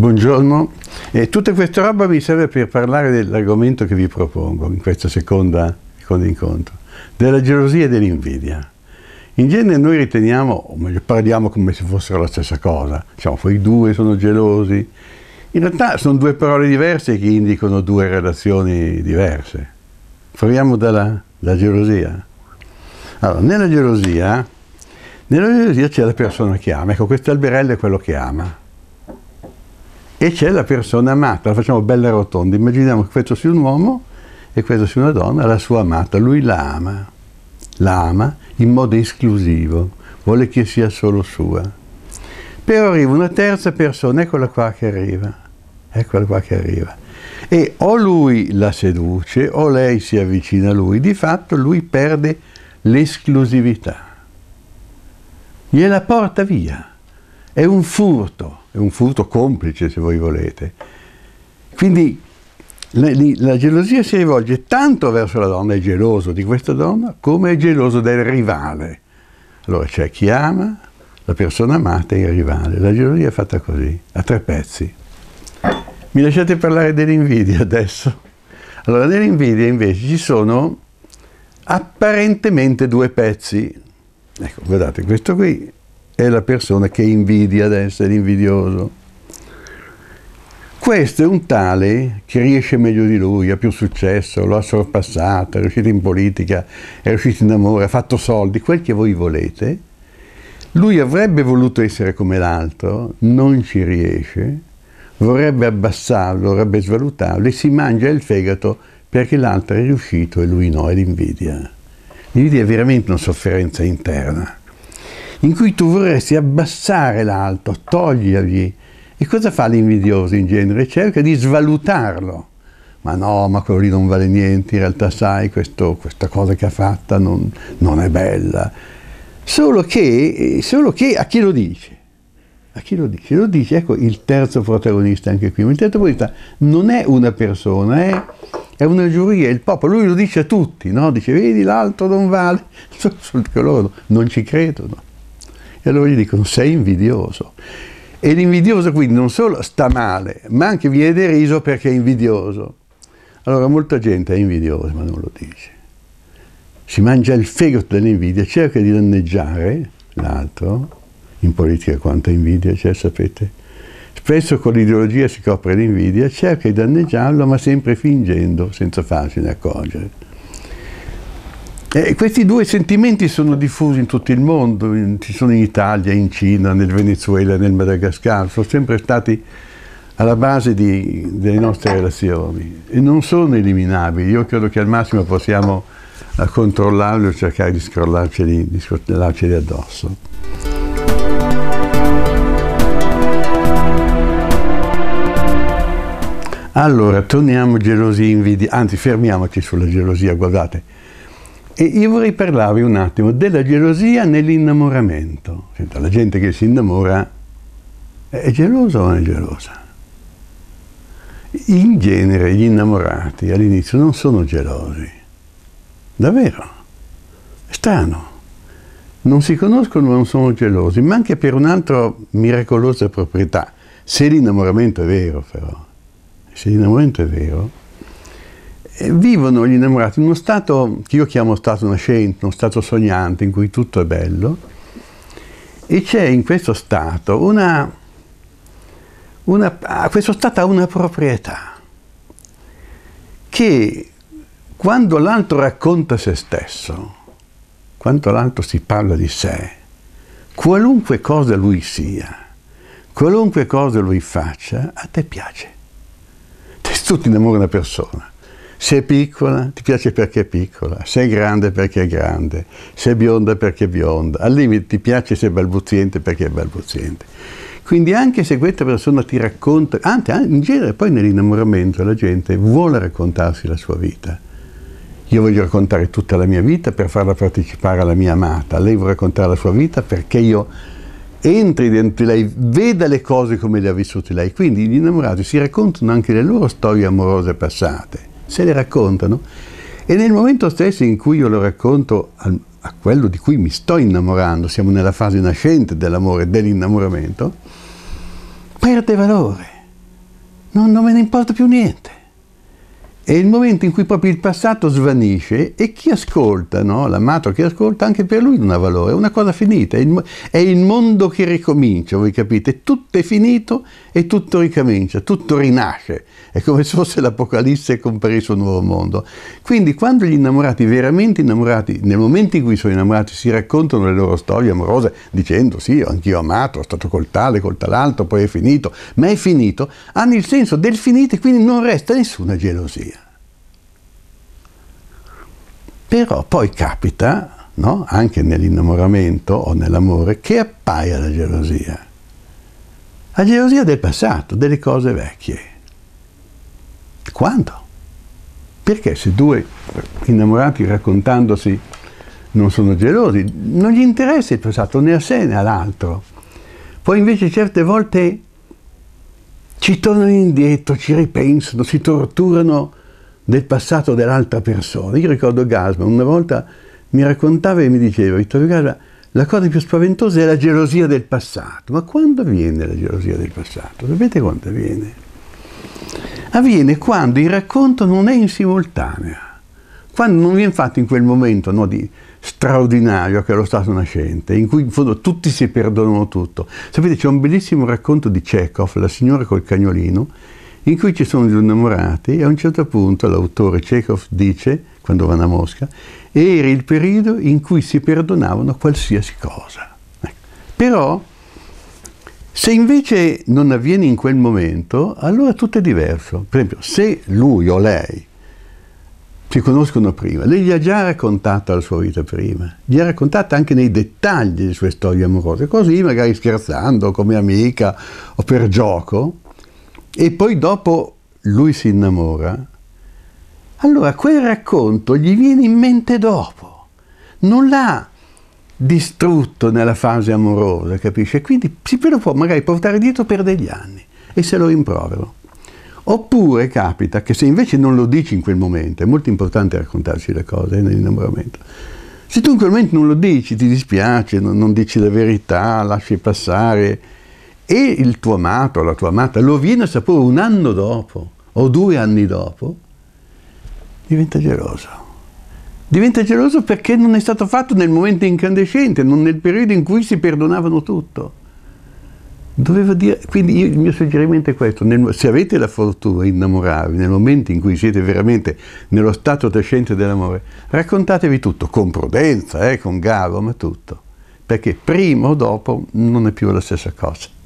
Buongiorno, eh, tutta questa roba mi serve per parlare dell'argomento che vi propongo in questo secondo incontro, della gelosia e dell'invidia. In genere noi riteniamo, o meglio parliamo come se fossero la stessa cosa, diciamo quei due sono gelosi, in realtà sono due parole diverse che indicano due relazioni diverse. Proviamo dalla, dalla gelosia. Allora, nella gelosia, nella gelosia c'è la persona che ama, ecco questo alberello è quello che ama e c'è la persona amata, la facciamo bella e rotonda, immaginiamo che questo sia un uomo e questo sia una donna, la sua amata, lui la ama, la ama in modo esclusivo, vuole che sia solo sua. Però arriva una terza persona, eccola qua che arriva, eccola qua che arriva. E o lui la seduce o lei si avvicina a lui, di fatto lui perde l'esclusività. Gliela porta via, è un furto è un furto complice se voi volete. Quindi la, la gelosia si rivolge tanto verso la donna, è geloso di questa donna, come è geloso del rivale. Allora c'è chi ama, la persona amata e il rivale. La gelosia è fatta così, a tre pezzi. Mi lasciate parlare dell'invidia adesso? Allora, nell'invidia invece ci sono apparentemente due pezzi. Ecco, guardate, questo qui è la persona che invidia ad essere invidioso. Questo è un tale che riesce meglio di lui, ha più successo, lo ha sorpassato, è riuscito in politica, è riuscito in amore, ha fatto soldi, quel che voi volete. Lui avrebbe voluto essere come l'altro, non ci riesce, vorrebbe abbassarlo, vorrebbe svalutarlo e si mangia il fegato perché l'altro è riuscito e lui no, è l'invidia. L'invidia è veramente una sofferenza interna in cui tu vorresti abbassare l'altro, togliergli. E cosa fa l'invidioso in genere? Cerca di svalutarlo. Ma no, ma quello lì non vale niente, in realtà sai, questo, questa cosa che ha fatta non, non è bella. Solo che, eh, solo che a chi lo dice? A chi lo dice? Lo dice, ecco, il terzo protagonista anche qui. Ma il terzo protagonista non è una persona, è eh. è una giuria, è il popolo, lui lo dice a tutti, no? dice vedi l'altro non vale, sul loro non ci credono. E allora gli dicono sei invidioso. E l'invidioso quindi non solo sta male, ma anche viene deriso perché è invidioso. Allora molta gente è invidiosa ma non lo dice. Si mangia il fegato dell'invidia, cerca di danneggiare l'altro, in politica quanta invidia c'è, cioè, sapete? Spesso con l'ideologia si copre l'invidia, cerca di danneggiarlo ma sempre fingendo, senza farsene accorgere. Eh, questi due sentimenti sono diffusi in tutto il mondo, in, ci sono in Italia, in Cina, nel Venezuela, nel Madagascar, sono sempre stati alla base di, delle nostre relazioni e non sono eliminabili. Io credo che al massimo possiamo eh, controllarli o cercare di scrollarceli, di scrollarceli addosso. Allora, torniamo gelosia invidia, anzi fermiamoci sulla gelosia, guardate. E io vorrei parlarvi un attimo della gelosia nell'innamoramento. La gente che si innamora è gelosa o non è gelosa? In genere gli innamorati all'inizio non sono gelosi. Davvero. È strano. Non si conoscono e non sono gelosi, ma anche per un'altra miracolosa proprietà. Se l'innamoramento è vero però, se l'innamoramento è vero, eh, vivono gli innamorati in uno stato che io chiamo stato nascente, uno stato sognante in cui tutto è bello e c'è in questo stato una, una ah, questo stato ha una proprietà che quando l'altro racconta se stesso, quando l'altro si parla di sé, qualunque cosa lui sia, qualunque cosa lui faccia, a te piace. Te tu ti una persona, se è piccola, ti piace perché è piccola, se è grande perché è grande, se è bionda perché è bionda, al limite ti piace se è balbuziente perché è balbuziente. Quindi anche se questa persona ti racconta, anzi in genere poi nell'innamoramento la gente vuole raccontarsi la sua vita. Io voglio raccontare tutta la mia vita per farla partecipare alla mia amata, lei vuole raccontare la sua vita perché io entri dentro di lei, veda le cose come le ha vissute lei. Quindi gli innamorati si raccontano anche le loro storie amorose passate se le raccontano e nel momento stesso in cui io lo racconto al, a quello di cui mi sto innamorando, siamo nella fase nascente dell'amore, dell'innamoramento, perde valore, non, non me ne importa più niente è il momento in cui proprio il passato svanisce e chi ascolta, no? l'amato che ascolta, anche per lui non ha valore, è una cosa finita, è il, è il mondo che ricomincia, voi capite, tutto è finito e tutto ricomincia, tutto rinasce, è come se fosse l'Apocalisse e comparisse un nuovo mondo. Quindi quando gli innamorati, veramente innamorati, nel momento in cui sono innamorati si raccontano le loro storie amorose dicendo sì, anch'io ho amato, ho stato col tale, col tal'altro, poi è finito, ma è finito, hanno il senso del finito e quindi non resta nessuna gelosia. Però poi capita, no? anche nell'innamoramento o nell'amore, che appaia la gelosia. La gelosia del passato, delle cose vecchie. Quando? Perché se due innamorati raccontandosi non sono gelosi, non gli interessa il passato né a sé né all'altro. Poi invece certe volte ci tornano indietro, ci ripensano, si torturano del passato dell'altra persona. Io ricordo Gasman, una volta mi raccontava e mi diceva, Vittorio Gasman, la cosa più spaventosa è la gelosia del passato. Ma quando avviene la gelosia del passato? Sapete quando avviene? Avviene quando il racconto non è in simultanea, quando non viene fatto in quel momento no, di, straordinario che è lo stato nascente, in cui in fondo tutti si perdonano tutto. Sapete, c'è un bellissimo racconto di Chekhov, La signora col cagnolino, in cui ci sono gli innamorati e a un certo punto l'autore Chekhov dice, quando vanno a Mosca, era il periodo in cui si perdonavano qualsiasi cosa. Ecco. Però se invece non avviene in quel momento, allora tutto è diverso. Per esempio, se lui o lei si conoscono prima, lei gli ha già raccontato la sua vita prima, gli ha raccontato anche nei dettagli le sue storie amorose, così magari scherzando, come amica o per gioco, e poi dopo lui si innamora, allora quel racconto gli viene in mente dopo, non l'ha distrutto nella fase amorosa, capisce? Quindi si lo può magari portare dietro per degli anni e se lo rimprovero. Oppure capita che se invece non lo dici in quel momento, è molto importante raccontarci le cose nell'innamoramento, se tu in quel momento non lo dici, ti dispiace, non, non dici la verità, lasci passare, e il tuo amato, la tua amata, lo viene a sapere un anno dopo o due anni dopo, diventa geloso. Diventa geloso perché non è stato fatto nel momento incandescente, non nel periodo in cui si perdonavano tutto. Doveva Dire, quindi io, il mio suggerimento è questo, nel, se avete la fortuna di innamorarvi nel momento in cui siete veramente nello stato crescente dell'amore, raccontatevi tutto, con prudenza, eh, con garbo, ma tutto, perché prima o dopo non è più la stessa cosa.